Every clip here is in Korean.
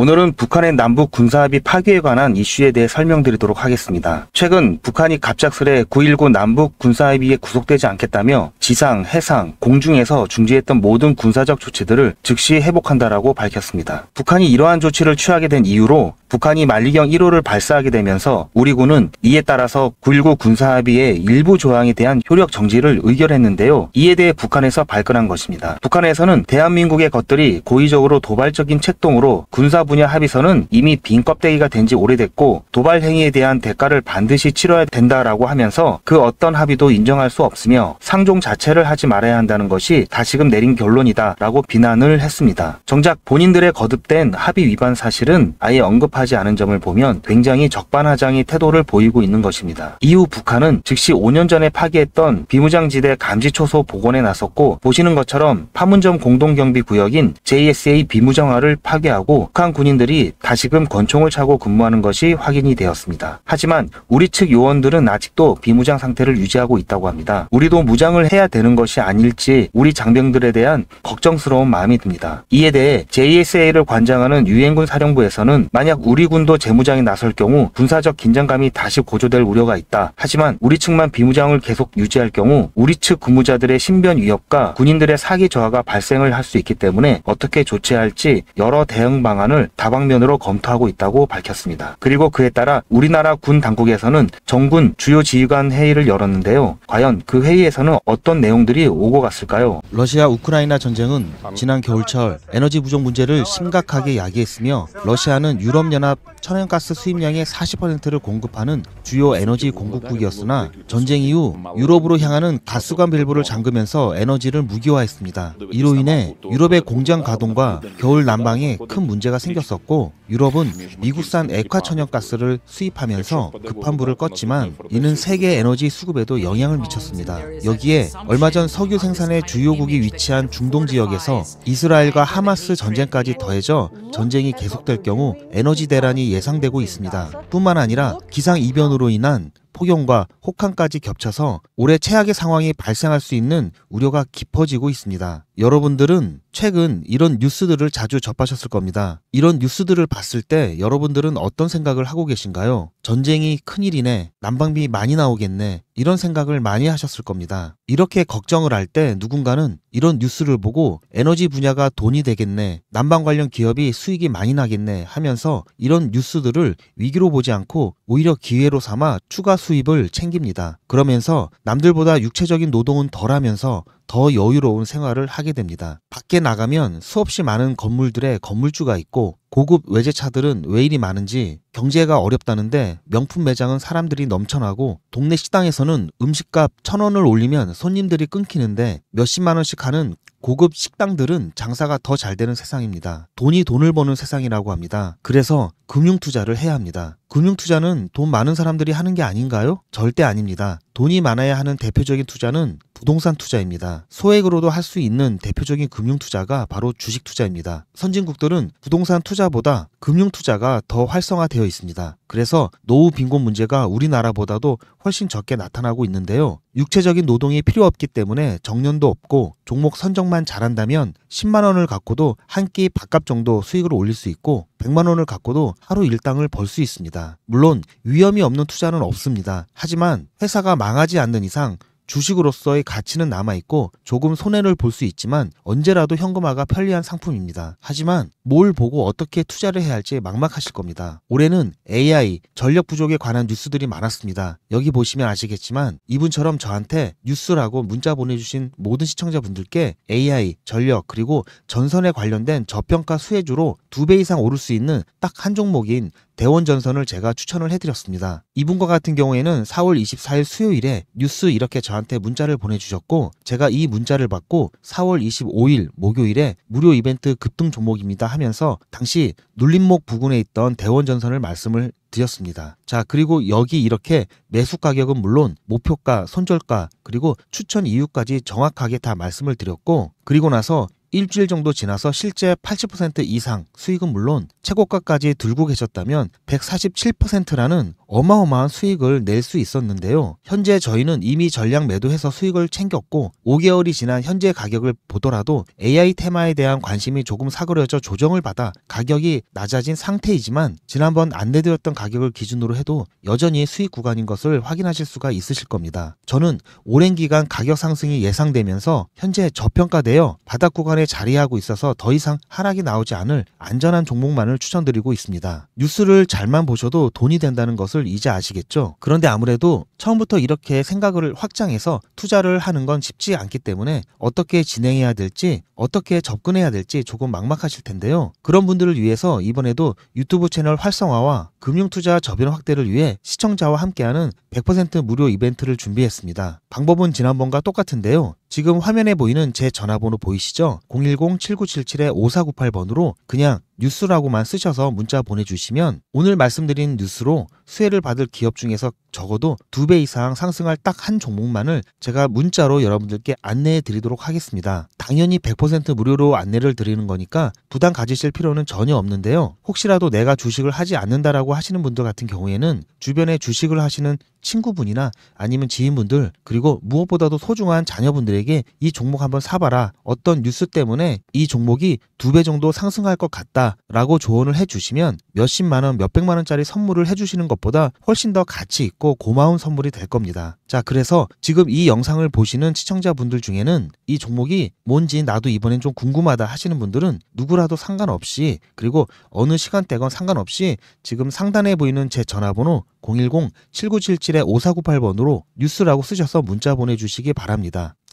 오늘은 북한의 남북 군사합의 파기에 관한 이슈에 대해 설명드리도록 하겠습니다. 최근 북한이 갑작스레 9.19 남북 군사합의에 구속되지 않겠다며 지상, 해상, 공중에서 중지했던 모든 군사적 조치들을 즉시 회복한다라고 밝혔습니다. 북한이 이러한 조치를 취하게 된 이유로 북한이 만리경 1호를 발사하게 되면서 우리 군은 이에 따라서 9.19 군사합의의 일부 조항에 대한 효력 정지를 의결했는데요. 이에 대해 북한에서 발끈한 것입니다. 북한에서는 대한민국의 것들이 고의적으로 도발적인 책동으로 군사 분야 합의서는 이미 빈 껍데기가 된지 오래됐고 도발 행위에 대한 대가를 반드시 치러야 된다라고 하면서 그 어떤 합의도 인정할 수 없으며 상종 자체를 하지 말아야 한다는 것이 다시금 내린 결론이다라고 비난을 했습니다. 정작 본인들의 거듭된 합의 위반 사실은 아예 언급하지 않은 점을 보면 굉장히 적반하장의 태도를 보이고 있는 것입니다. 이후 북한은 즉시 5년 전에 파기했던 비무장지대 감지초소 복원에 나섰고 보시는 것처럼 파문점 공동경비구역인 JSA 비무장화를 파괴하고 북한 군인들이 다시금 권총을 차고 근무하는 것이 확인이 되었습니다. 하지만 우리 측 요원들은 아직도 비무장 상태를 유지하고 있다고 합니다. 우리도 무장을 해야 되는 것이 아닐지 우리 장병들에 대한 걱정스러운 마음이 듭니다. 이에 대해 JSA를 관장하는 유엔군 사령부에서는 만약 우리 군도 재무장이 나설 경우 군사적 긴장감이 다시 고조될 우려가 있다. 하지만 우리 측만 비무장을 계속 유지할 경우 우리 측 근무자들의 신변 위협과 군인들의 사기 저하가 발생을 할 수 있기 때문에 어떻게 조치할지 여러 대응 방안을 다방면으로 검토하고 있다고 밝혔습니다. 그리고 그에 따라 우리나라 군 당국에서는 정군 주요 지휘관 회의를 열었는데요. 과연 그 회의에서는 어떤 내용들이 오고 갔을까요? 러시아 우크라이나 전쟁은 지난 겨울철 에너지 부족 문제를 심각하게 야기했으며 러시아는 유럽연합 천연가스 수입량의 40%를 공급하는 주요 에너지 공급국이었으나 전쟁 이후 유럽으로 향하는 가스관 밸브를 잠그면서 에너지를 무기화했습니다. 이로 인해 유럽의 공장 가동과 겨울 난방에 큰 문제가 생겼습니다. 챙겼었고 유럽은 미국산 액화천연가스를 수입하면서 급한 불을 껐지만 이는 세계 에너지 수급에도 영향을 미쳤습니다. 여기에 얼마 전 석유 생산의 주요국이 위치한 중동 지역에서 이스라엘과 하마스 전쟁까지 더해져 전쟁이 계속될 경우 에너지 대란이 예상되고 있습니다. 뿐만 아니라 기상 이변으로 인한 폭염과 혹한까지 겹쳐서 올해 최악의 상황이 발생할 수 있는 우려가 깊어지고 있습니다. 여러분들은 최근 이런 뉴스들을 자주 접하셨을 겁니다. 이런 뉴스들을 봤을 때 여러분들은 어떤 생각을 하고 계신가요? 전쟁이 큰일이네. 난방비 많이 나오겠네. 이런 생각을 많이 하셨을 겁니다. 이렇게 걱정을 할 때 누군가는 이런 뉴스를 보고 에너지 분야가 돈이 되겠네. 난방 관련 기업이 수익이 많이 나겠네 하면서 이런 뉴스들을 위기로 보지 않고 오히려 기회로 삼아 추가 수입을 챙깁니다. 그러면서 남들보다 육체적인 노동은 덜 하면서 더 여유로운 생활을 하게 됩니다. 밖에 나가면 수없이 많은 건물들의 건물주가 있고 고급 외제차들은 왜 이리 많은지 경제가 어렵다는데 명품 매장은 사람들이 넘쳐나고 동네 식당에서는 음식값 천원을 올리면 손님들이 끊기는데 몇십만 원씩 하는 고급 식당들은 장사가 더 잘 되는 세상입니다. 돈이 돈을 버는 세상이라고 합니다. 그래서 금융 투자를 해야 합니다. 금융 투자는 돈 많은 사람들이 하는 게 아닌가요? 절대 아닙니다. 돈이 많아야 하는 대표적인 투자는 부동산 투자입니다. 소액으로도 할 수 있는 대표적인 금융 투자가 바로 주식 투자입니다. 선진국들은 부동산 투자 투자보다 금융 투자가 더 활성화되어 있습니다. 그래서 노후 빈곤 문제가 우리나라보다도 훨씬 적게 나타나고 있는데요. 육체적인 노동이 필요 없기 때문에 정년도 없고 종목 선정만 잘한다면 10만 원을 갖고도 한 끼 밥값 정도 수익을 올릴 수 있고 100만 원을 갖고도 하루 일당을 벌 수 있습니다. 물론 위험이 없는 투자는 없습니다. 하지만 회사가 망하지 않는 이상 주식으로서의 가치는 남아있고 조금 손해를 볼 수 있지만 언제라도 현금화가 편리한 상품입니다. 하지만 뭘 보고 어떻게 투자를 해야 할지 막막하실 겁니다. 올해는 AI, 전력 부족에 관한 뉴스들이 많았습니다. 여기 보시면 아시겠지만 이분처럼 저한테 뉴스라고 문자 보내주신 모든 시청자분들께 AI, 전력, 그리고 전선에 관련된 저평가 수혜주로 두 배 이상 오를 수 있는 딱 한 종목인 대원 전선을 제가 추천을 해드렸습니다. 이분과 같은 경우에는 4월 24일 수요일에 뉴스 이렇게 저한테 문자를 보내주셨고 제가 이 문자를 받고 4월 25일 목요일에 무료 이벤트 급등 종목입니다 하면서 당시 눌림목 부근에 있던 대원 전선을 말씀을 드렸습니다. 자, 그리고 여기 이렇게 매수 가격은 물론 목표가, 손절가, 그리고 추천 이유까지 정확하게 다 말씀을 드렸고, 그리고 나서 일주일 정도 지나서 실제 80% 이상 수익은 물론 최고가까지 들고 계셨다면 147%라는 어마어마한 수익을 낼 수 있었는데요. 현재 저희는 이미 전량 매도해서 수익을 챙겼고 5개월이 지난 현재 가격을 보더라도 AI 테마에 대한 관심이 조금 사그려져 조정을 받아 가격이 낮아진 상태이지만 지난번 안내드렸던 가격을 기준으로 해도 여전히 수익 구간인 것을 확인하실 수가 있으실 겁니다. 저는 오랜 기간 가격 상승이 예상되면서 현재 저평가되어 바닥 구간에 상에 자리하고 있어서 더 이상 하락이 나오지 않을 안전한 종목만을 추천드리고 있습니다. 뉴스를 잘만 보셔도 돈이 된다는 것을 이제 아시겠죠? 그런데 아무래도 처음부터 이렇게 생각을 확장해서 투자를 하는 건 쉽지 않기 때문에 어떻게 진행해야 될지 어떻게 접근해야 될지 조금 막막하실 텐데요. 그런 분들을 위해서 이번에도 유튜브 채널 활성화와 금융투자 저변 확대를 위해 시청자와 함께하는 100% 무료 이벤트를 준비했습니다. 방법은 지난번과 똑같은데요. 지금 화면에 보이는 제 전화번호 보이시죠? 010-7977-5498번으로 그냥 뉴스라고만 쓰셔서 문자 보내주시면 오늘 말씀드린 뉴스로 수혜를 받을 기업 중에서 적어도 두 배 이상 상승할 딱 한 종목만을 제가 문자로 여러분들께 안내해 드리도록 하겠습니다. 당연히 100% 무료로 안내를 드리는 거니까 부담 가지실 필요는 전혀 없는데요. 혹시라도 내가 주식을 하지 않는다라고 하시는 분들 같은 경우에는 주변에 주식을 하시는 친구분이나 아니면 지인분들 그리고 무엇보다도 소중한 자녀분들에게 이 종목 한번 사봐라 어떤 뉴스 때문에 이 종목이 두 배 정도 상승할 것 같다 라고 조언을 해주시면 몇십만 원, 몇백만 원짜리 선물을 해주시는 것보다 훨씬 더 가치 있고 고마운 선물이 될 겁니다. 자, 그래서 지금 이 영상을 보시는 시청자분들 중에는 이 종목이 뭔지 나도 이번엔 좀 궁금하다 하시는 분들은 누구라도 상관없이 그리고 어느 시간대건 상관없이 지금 상단에 보이는 제 전화번호 010-7977-5498번으로 뉴스라고 쓰셔서 문자 보내주시기 바랍니다.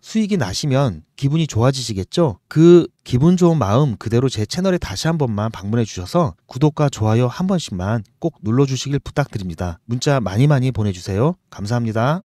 수익이 나시면 기분이 좋아지시겠죠? 그 기분 좋은 마음 그대로 제 채널에 다시 한 번만 방문해 주셔서 구독과 좋아요 한 번씩만 꼭 눌러 주시길 부탁드립니다. 문자 많이 많이 보내주세요. 감사합니다.